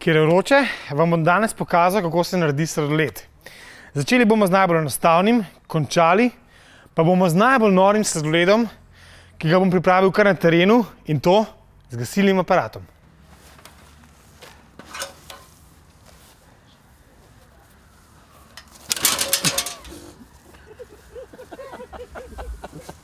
Ker je vroče, vam bom danes pokazal, kako se naredi sladoled. Začeli bomo z najbolj enostavnim, končali pa bomo z najbolj norim sladoledom, ki ga bom pripravil kar na terenu in to z gasilnim aparatom.